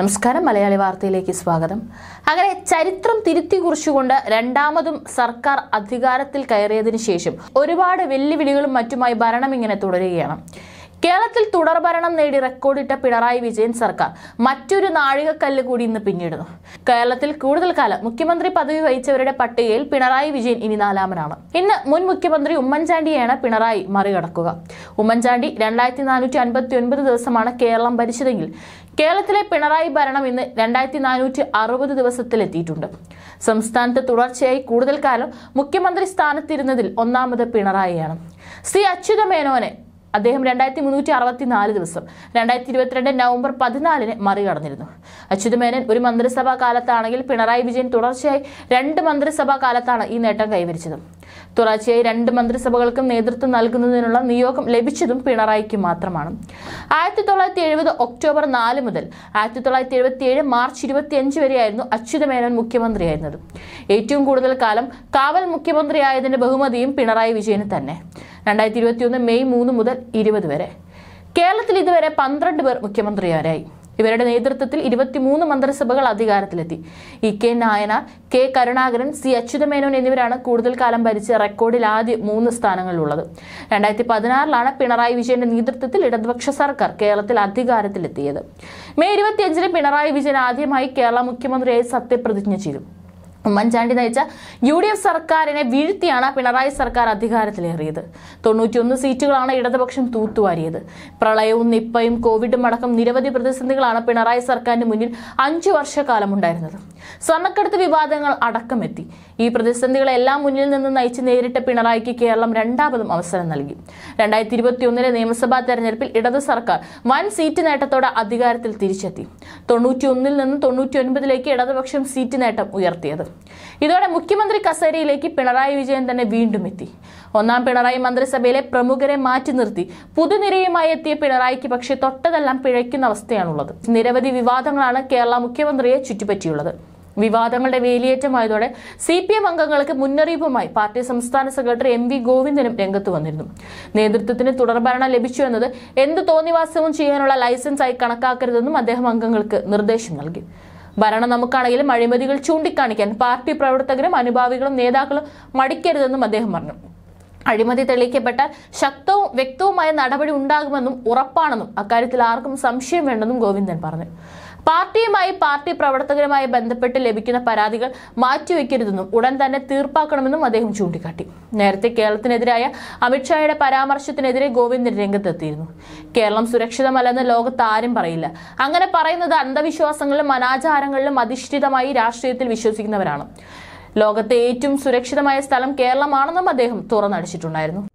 നമസ്കാരം മലയാളി വാർത്തയിലേക്ക് സ്വാഗതം അങ്ങനെ ചരിത്രം തിരുത്തി കുറിച്ചുകൊണ്ട് രണ്ടാമതും സർക്കാർ അധികാരത്തിൽ കയറിയതിനു ശേഷം ഒരുപാട് വെല്ലുവിളികളും മറ്റുമായി ഭരണം ഇങ്ങനെ തുടരുകയാണ് കേരളത്തിൽ തുടർഭരണം നേടി റെക്കോർഡിട്ട പിണറായി വിജയൻ സർക്കാർ മറ്റൊരു നാഴികക്കല്ല് കൂടി ഇന്ന് പിന്നിടുന്നു കേരളത്തിൽ കൂടുതൽ കാലം മുഖ്യമന്ത്രി പദവി വഹിച്ചവരുടെ പട്ടികയിൽ പിണറായി വിജയൻ ഇനി നാലാമനാണ് ഇന്ന് മുൻ മുഖ്യമന്ത്രി ഉമ്മൻചാണ്ടിയെയാണ് പിണറായി മറികടക്കുക ഉമ്മൻചാണ്ടി രണ്ടായിരത്തി നാനൂറ്റി അൻപത്തി ഒൻപത് ദിവസമാണ് കേരളം ഭരിച്ചതെങ്കിൽ കേരളത്തിലെ പിണറായി ഭരണം ഇന്ന് രണ്ടായിരത്തി നാനൂറ്റി അറുപത് ദിവസത്തിലെത്തിയിട്ടുണ്ട് സംസ്ഥാനത്ത് തുടർച്ചയായി കൂടുതൽ കാലം മുഖ്യമന്ത്രി സ്ഥാനത്തിരുന്നതിൽ ഒന്നാമത് പിണറായിയാണ് സി അച്യുതമേനോനെ അദ്ദേഹം രണ്ടായിരത്തി മുന്നൂറ്റി അറുപത്തി നാല് ദിവസം രണ്ടായിരത്തി ഇരുപത്തിരണ്ട് നവംബർ പതിനാലിന് മറികടന്നിരുന്നു അച്യുതമേനൻ ഒരു മന്ത്രിസഭാ കാലത്താണെങ്കിൽ പിണറായി വിജയൻ തുടർച്ചയായി രണ്ട് മന്ത്രിസഭാ കാലത്താണ് ഈ നേട്ടം കൈവരിച്ചത് തുടർച്ചയായി രണ്ട് മന്ത്രിസഭകൾക്കും നേതൃത്വം നൽകുന്നതിനുള്ള നിയോഗം ലഭിച്ചതും പിണറായിക്ക് മാത്രമാണ് ആയിരത്തി തൊള്ളായിരത്തി എഴുപത് ഒക്ടോബർ നാല് മുതൽ ആയിരത്തി തൊള്ളായിരത്തി എഴുപത്തി ഏഴ് മാർച്ച് അഞ്ച് വരെയായിരുന്നു അച്യുതമേനോൻ മുഖ്യമന്ത്രിയായിരുന്നത് ഏറ്റവും കൂടുതൽ കാലം കാവൽ മുഖ്യമന്ത്രിയായതിന്റെ ബഹുമതിയും പിണറായി വിജയന് തന്നെ രണ്ടായിരത്തി ഒന്ന് മെയ് മൂന്ന് മുതൽ ഇരുപത് വരെ കേരളത്തിൽ ഇതുവരെ പന്ത്രണ്ട് പേർ മുഖ്യമന്ത്രിമാരായി ഇവരുടെ നേതൃത്വത്തിൽ ഇരുപത്തിമൂന്ന് മന്ത്രിസഭകൾ അധികാരത്തിലെത്തി E K Nayanar K Karunakaran C Achutha Menon എന്നിവരാണ് കൂടുതൽ കാലം ഭരിച്ച റെക്കോർഡിൽ ആദ്യ മൂന്ന് സ്ഥാനങ്ങളിലുള്ളത് രണ്ടായിരത്തി പതിനാറിലാണ് പിണറായി വിജയന്റെ നേതൃത്വത്തിൽ ഇടതുപക്ഷ സർക്കാർ കേരളത്തിൽ അധികാരത്തിലെത്തിയത് മെയ് ഇരുപത്തിയഞ്ചിന് പിണറായി വിജയൻ ആദ്യമായി കേരള മുഖ്യമന്ത്രിയായി സത്യപ്രതിജ്ഞ ചെയ്തു ഉമ്മൻചാണ്ടി നയിച്ച യു ഡി എഫ് സർക്കാരിനെ വീഴ്ത്തിയാണ് പിണറായി സർക്കാർ അധികാരത്തിലേറിയത് തൊണ്ണൂറ്റിയൊന്ന് സീറ്റുകളാണ് ഇടതുപക്ഷം തൂത്തുവാരിയത് പ്രളയവും നിപ്പയും കോവിഡും അടക്കം നിരവധി പ്രതിസന്ധികളാണ് പിണറായി സർക്കാരിന് മുന്നിൽ അഞ്ചു വർഷക്കാലം ഉണ്ടായിരുന്നത് സ്വർണ്ണക്കടത്ത് വിവാദങ്ങൾ അടക്കമെത്തി ഈ പ്രതിസന്ധികളെല്ലാം മുന്നിൽ നിന്ന് നയിച്ച് നേരിട്ട പിണറായിക്ക് കേരളം രണ്ടാമതും അവസരം നൽകി രണ്ടായിരത്തി ഇരുപത്തിയൊന്നിലെ നിയമസഭാ തെരഞ്ഞെടുപ്പിൽ ഇടതു സർക്കാർ വൻ സീറ്റ് നേട്ടത്തോടെ അധികാരത്തിൽ തിരിച്ചെത്തി തൊണ്ണൂറ്റിയൊന്നിൽ നിന്ന് തൊണ്ണൂറ്റിയൊൻപതിലേക്ക് ഇടതുപക്ഷം സീറ്റ് നേട്ടം ഉയർത്തിയത് ഇതോടെ മുഖ്യമന്ത്രി കസേരയിലേക്ക് പിണറായി വിജയൻ തന്നെ വീണ്ടും എത്തി ഒന്നാം പിണറായി മന്ത്രിസഭയിലെ പ്രമുഖരെ മാറ്റി നിർത്തി പുതുനിരയുമായി എത്തിയ പിണറായിക്ക് പക്ഷേ തൊട്ടതെല്ലാം പിഴയ്ക്കുന്ന അവസ്ഥയാണുള്ളത് നിരവധി വിവാദങ്ങളാണ് കേരള മുഖ്യമന്ത്രിയെ ചുറ്റിപ്പറ്റിയുള്ളത് വിവാദങ്ങളുടെ വേലിയേറ്റമായതോടെ സി പി എം അംഗങ്ങൾക്ക് മുന്നറിയിപ്പുമായി പാർട്ടി സംസ്ഥാന സെക്രട്ടറി എം വി ഗോവിന്ദനും രംഗത്ത് വന്നിരുന്നു നേതൃത്വത്തിന് തുടർഭരണം ലഭിച്ചു എന്നത് എന്ത് തോന്നിവാസവും ചെയ്യാനുള്ള ലൈസൻസായി കണക്കാക്കരുതെന്നും അദ്ദേഹം അംഗങ്ങൾക്ക് നിർദ്ദേശം നൽകി ഭരണം നമുക്കാണെങ്കിലും അഴിമതികൾ ചൂണ്ടിക്കാണിക്കാൻ പാർട്ടി പ്രവർത്തകരും അനുഭാവികളും നേതാക്കളും മടിക്കരുതെന്നും അദ്ദേഹം പറഞ്ഞു അഴിമതി തെളിയിക്കപ്പെട്ട ശക്തവും വ്യക്തവുമായ നടപടി ഉണ്ടാകുമെന്നും ഉറപ്പാണെന്നും അക്കാര്യത്തിൽ ആർക്കും സംശയം വേണ്ടെന്നും ഗോവിന്ദൻ പറഞ്ഞു പാർട്ടിയുമായി പാർട്ടി പ്രവർത്തകരുമായി ബന്ധപ്പെട്ട് ലഭിക്കുന്ന പരാതികൾ മാറ്റിവെക്കരുതെന്നും ഉടൻ തന്നെ തീർപ്പാക്കണമെന്നും അദ്ദേഹം ചൂണ്ടിക്കാട്ടി നേരത്തെ കേരളത്തിനെതിരായ അമിത്ഷായുടെ പരാമർശത്തിനെതിരെ ഗോവിന്ദൻ രംഗത്തെത്തിയിരുന്നു കേരളം സുരക്ഷിതമല്ലെന്ന് ലോകത്ത് ആരും പറയില്ല അങ്ങനെ പറയുന്നത് അന്ധവിശ്വാസങ്ങളിലും അനാചാരങ്ങളിലും അധിഷ്ഠിതമായി രാഷ്ട്രീയത്തിൽ വിശ്വസിക്കുന്നവരാണ് ലോകത്തെ ഏറ്റവും സുരക്ഷിതമായ സ്ഥലം കേരളമാണെന്നും അദ്ദേഹം തുറന്നടിച്ചിട്ടുണ്ടായിരുന്നു